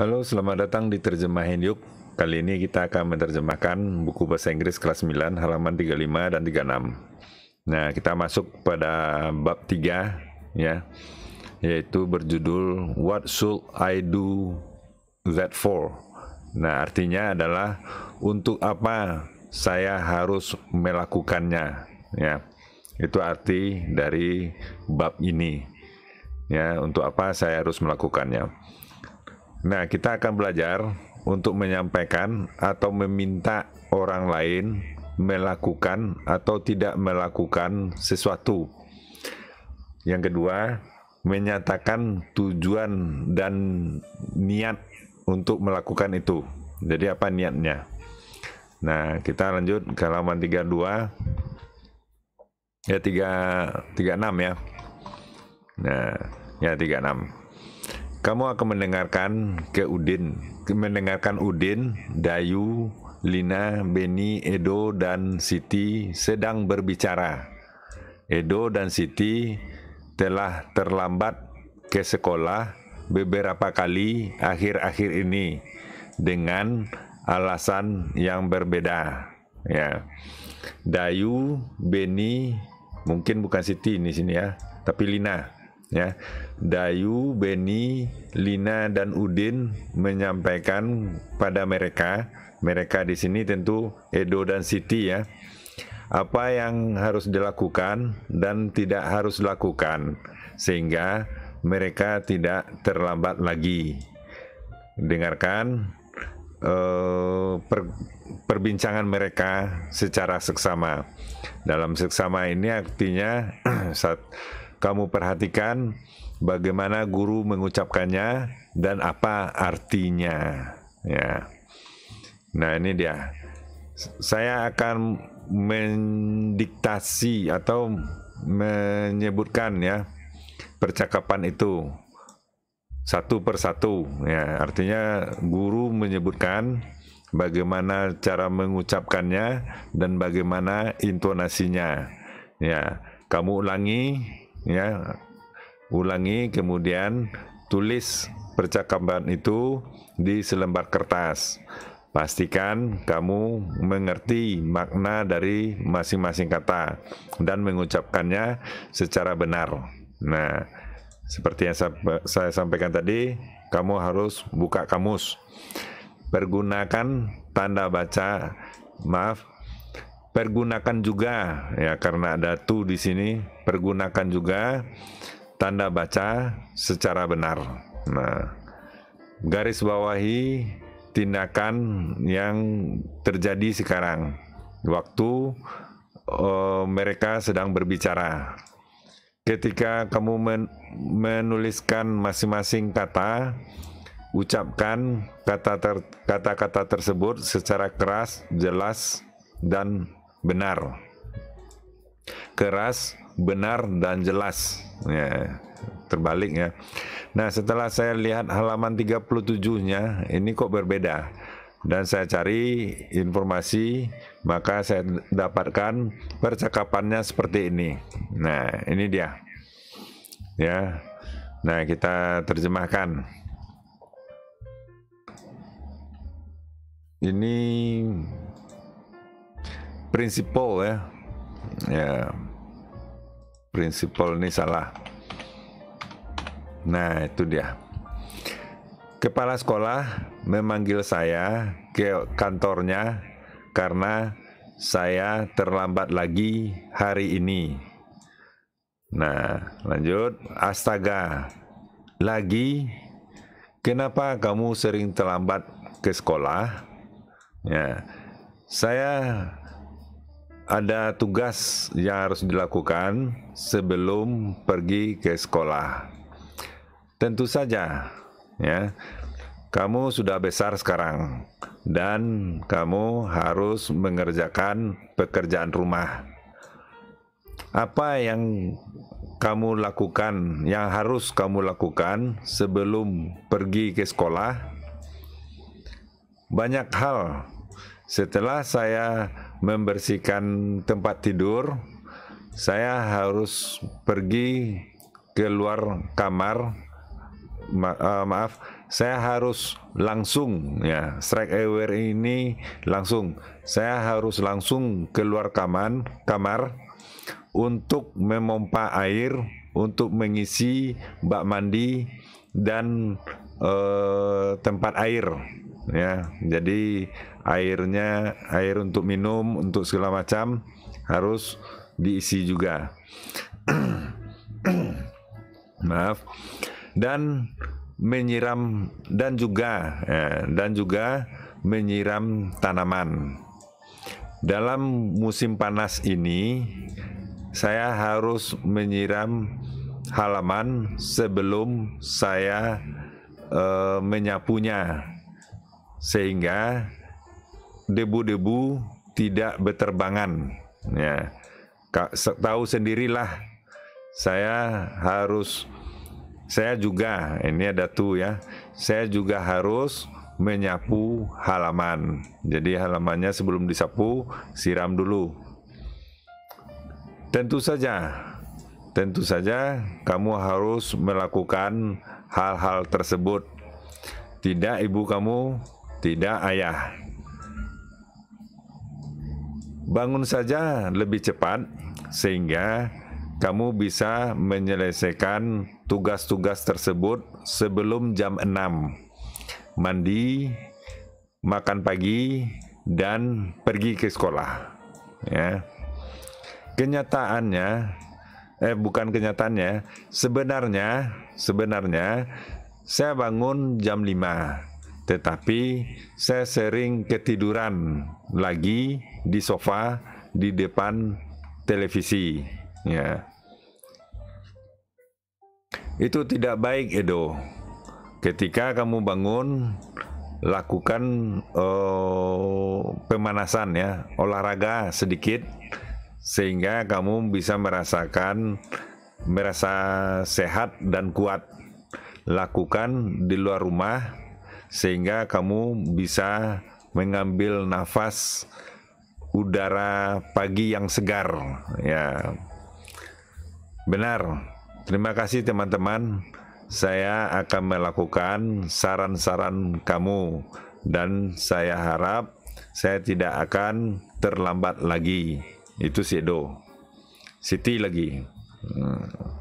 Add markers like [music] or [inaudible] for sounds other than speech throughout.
Halo, selamat datang di Terjemah Yuk. Kali ini kita akan menerjemahkan buku bahasa Inggris kelas 9 halaman 35 dan 36. Nah, kita masuk pada bab 3 ya, yaitu berjudul What should I do that for? Nah, artinya adalah untuk apa saya harus melakukannya ya. Itu arti dari bab ini. Ya, untuk apa saya harus melakukannya. Nah, kita akan belajar untuk menyampaikan atau meminta orang lain melakukan atau tidak melakukan sesuatu. Yang kedua, menyatakan tujuan dan niat untuk melakukan itu. Jadi apa niatnya? Nah, kita lanjut ke halaman 32 ya 3 36 ya. Nah, ya 36. Kamu akan mendengarkan ke Udin, mendengarkan Udin, Dayu, Lina, Beni, Edo, dan Siti sedang berbicara. Edo dan Siti telah terlambat ke sekolah beberapa kali akhir-akhir ini dengan alasan yang berbeda. Ya, Dayu, Beni, mungkin bukan Siti ini sini ya, tapi Lina ya Dayu, Beni, Lina dan Udin menyampaikan pada mereka, mereka di sini tentu Edo dan Siti ya, apa yang harus dilakukan dan tidak harus dilakukan sehingga mereka tidak terlambat lagi. Dengarkan eh, per, perbincangan mereka secara seksama. Dalam seksama ini artinya [clears throat] saat kamu perhatikan bagaimana guru mengucapkannya dan apa artinya. Ya. Nah, ini dia. Saya akan mendiktasi atau menyebutkan ya percakapan itu satu persatu ya artinya guru menyebutkan bagaimana cara mengucapkannya dan bagaimana intonasinya ya kamu ulangi ya ulangi kemudian tulis percakapan itu di selembar kertas Pastikan kamu mengerti makna dari masing-masing kata dan mengucapkannya secara benar. Nah, seperti yang saya sampaikan tadi, kamu harus buka kamus. Pergunakan tanda baca, maaf, pergunakan juga ya karena ada tu di sini pergunakan juga tanda baca secara benar. Nah, garis bawahi tindakan yang terjadi sekarang waktu uh, mereka sedang berbicara. Ketika kamu men menuliskan masing-masing kata, ucapkan kata-kata ter kata -kata tersebut secara keras, jelas, dan benar. Keras, benar dan jelas. Ya, terbalik ya. Nah, setelah saya lihat halaman 37-nya, ini kok berbeda. Dan saya cari informasi, maka saya dapatkan percakapannya seperti ini. Nah, ini dia. Ya. Nah, kita terjemahkan. Ini prinsipal ya. Ya. Prinsipal ini salah. Nah, itu dia. Kepala sekolah memanggil saya ke kantornya karena saya terlambat lagi hari ini. Nah, lanjut. Astaga, lagi kenapa kamu sering terlambat ke sekolah? Ya, saya ada tugas yang harus dilakukan sebelum pergi ke sekolah. Tentu saja, ya. Kamu sudah besar sekarang dan kamu harus mengerjakan pekerjaan rumah. Apa yang kamu lakukan, yang harus kamu lakukan sebelum pergi ke sekolah? Banyak hal setelah saya membersihkan tempat tidur, saya harus pergi ke luar kamar. Ma uh, maaf, saya harus langsung ya strike aware ini langsung. Saya harus langsung keluar kamar kamar untuk memompa air untuk mengisi bak mandi dan uh, tempat air ya. Jadi airnya air untuk minum untuk segala macam harus diisi juga. [clears throat] Maaf. Dan menyiram dan juga ya, dan juga menyiram tanaman. Dalam musim panas ini saya harus menyiram halaman sebelum saya e, menyapunya sehingga debu-debu tidak berterbangan. Ya, tahu sendirilah. Saya harus, saya juga ini ada tuh ya. Saya juga harus menyapu halaman. Jadi halamannya sebelum disapu siram dulu. Tentu saja, tentu saja kamu harus melakukan hal-hal tersebut. Tidak ibu kamu tidak ayah. Bangun saja lebih cepat sehingga kamu bisa menyelesaikan tugas-tugas tersebut sebelum jam 6. Mandi, makan pagi, dan pergi ke sekolah. Ya. Kenyataannya eh bukan kenyataannya, sebenarnya sebenarnya saya bangun jam 5 tetapi saya sering ketiduran lagi di sofa di depan televisi ya itu tidak baik Edo ketika kamu bangun lakukan uh, pemanasan ya olahraga sedikit sehingga kamu bisa merasakan merasa sehat dan kuat lakukan di luar rumah sehingga kamu bisa mengambil nafas udara pagi yang segar ya benar terima kasih teman-teman saya akan melakukan saran-saran kamu dan saya harap saya tidak akan terlambat lagi itu sih Edo Siti lagi hmm.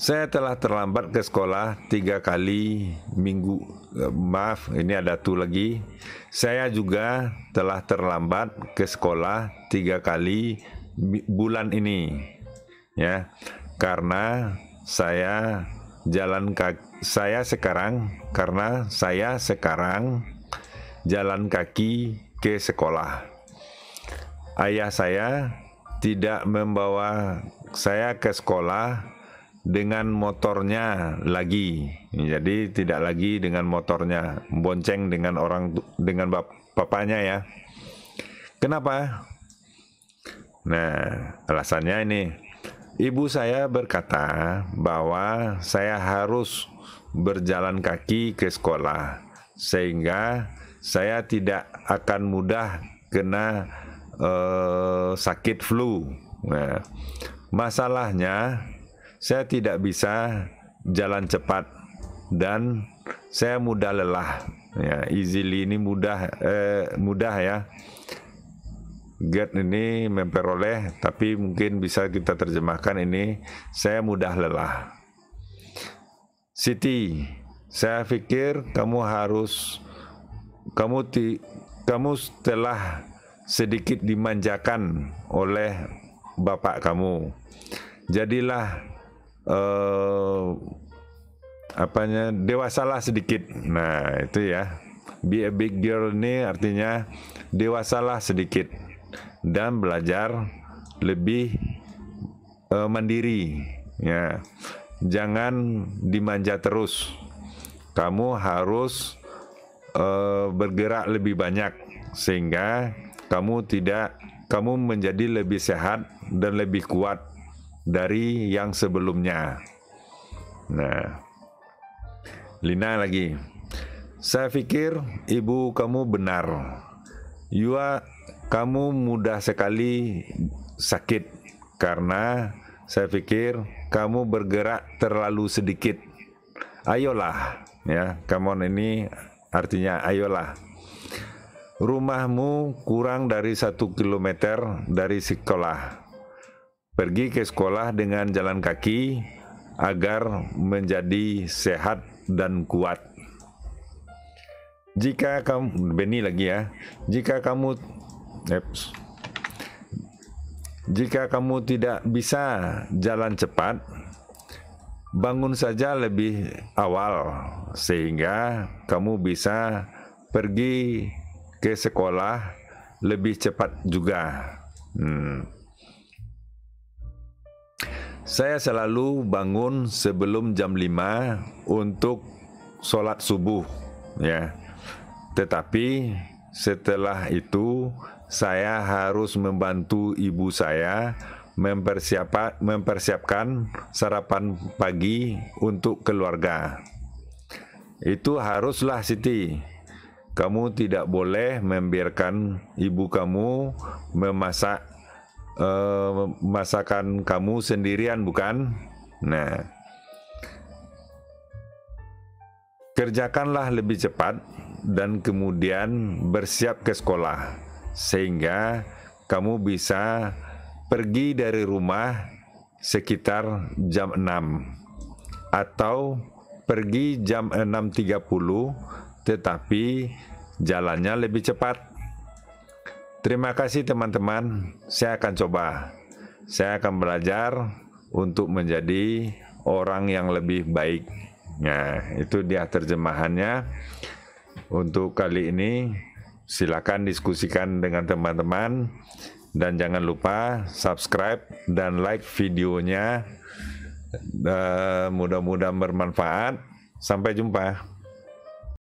Saya telah terlambat ke sekolah tiga kali minggu. Eh, maaf, ini ada tu lagi. Saya juga telah terlambat ke sekolah tiga kali bulan ini, ya, karena saya jalan kaki. Saya sekarang karena saya sekarang jalan kaki ke sekolah. Ayah saya tidak membawa saya ke sekolah dengan motornya lagi. Jadi tidak lagi dengan motornya, bonceng dengan orang dengan bap bapaknya ya. Kenapa? Nah, alasannya ini. Ibu saya berkata bahwa saya harus berjalan kaki ke sekolah sehingga saya tidak akan mudah kena eh, sakit flu. Nah, masalahnya saya tidak bisa jalan cepat dan saya mudah lelah. Ya, easily ini mudah eh, mudah ya. Get ini memperoleh, tapi mungkin bisa kita terjemahkan ini saya mudah lelah. Siti, saya pikir kamu harus kamu ti, kamu telah sedikit dimanjakan oleh bapak kamu. Jadilah uh, apanya dewasalah sedikit. Nah, itu ya. Be a big girl ini artinya dewasalah sedikit dan belajar lebih uh, mandiri ya. Jangan dimanja terus. Kamu harus uh, bergerak lebih banyak sehingga kamu tidak kamu menjadi lebih sehat dan lebih kuat dari yang sebelumnya. Nah, Lina lagi. Saya pikir ibu kamu benar. Yua, kamu mudah sekali sakit karena saya pikir kamu bergerak terlalu sedikit. Ayolah, ya, kamu ini artinya ayolah. Rumahmu kurang dari satu kilometer dari sekolah pergi ke sekolah dengan jalan kaki agar menjadi sehat dan kuat. Jika kamu Beni lagi ya, jika kamu eps, jika kamu tidak bisa jalan cepat, bangun saja lebih awal sehingga kamu bisa pergi ke sekolah lebih cepat juga. Hmm. Saya selalu bangun sebelum jam 5 untuk sholat subuh ya. Tetapi setelah itu saya harus membantu ibu saya mempersiapkan, mempersiapkan sarapan pagi untuk keluarga. Itu haruslah Siti. Kamu tidak boleh membiarkan ibu kamu memasak uh, masakan kamu sendirian bukan? Nah, kerjakanlah lebih cepat dan kemudian bersiap ke sekolah sehingga kamu bisa pergi dari rumah sekitar jam 6 atau pergi jam 6.30 tetapi jalannya lebih cepat Terima kasih teman-teman. Saya akan coba. Saya akan belajar untuk menjadi orang yang lebih baik. Nah, itu dia terjemahannya. Untuk kali ini silakan diskusikan dengan teman-teman dan jangan lupa subscribe dan like videonya. Eh, mudah-mudahan bermanfaat. Sampai jumpa.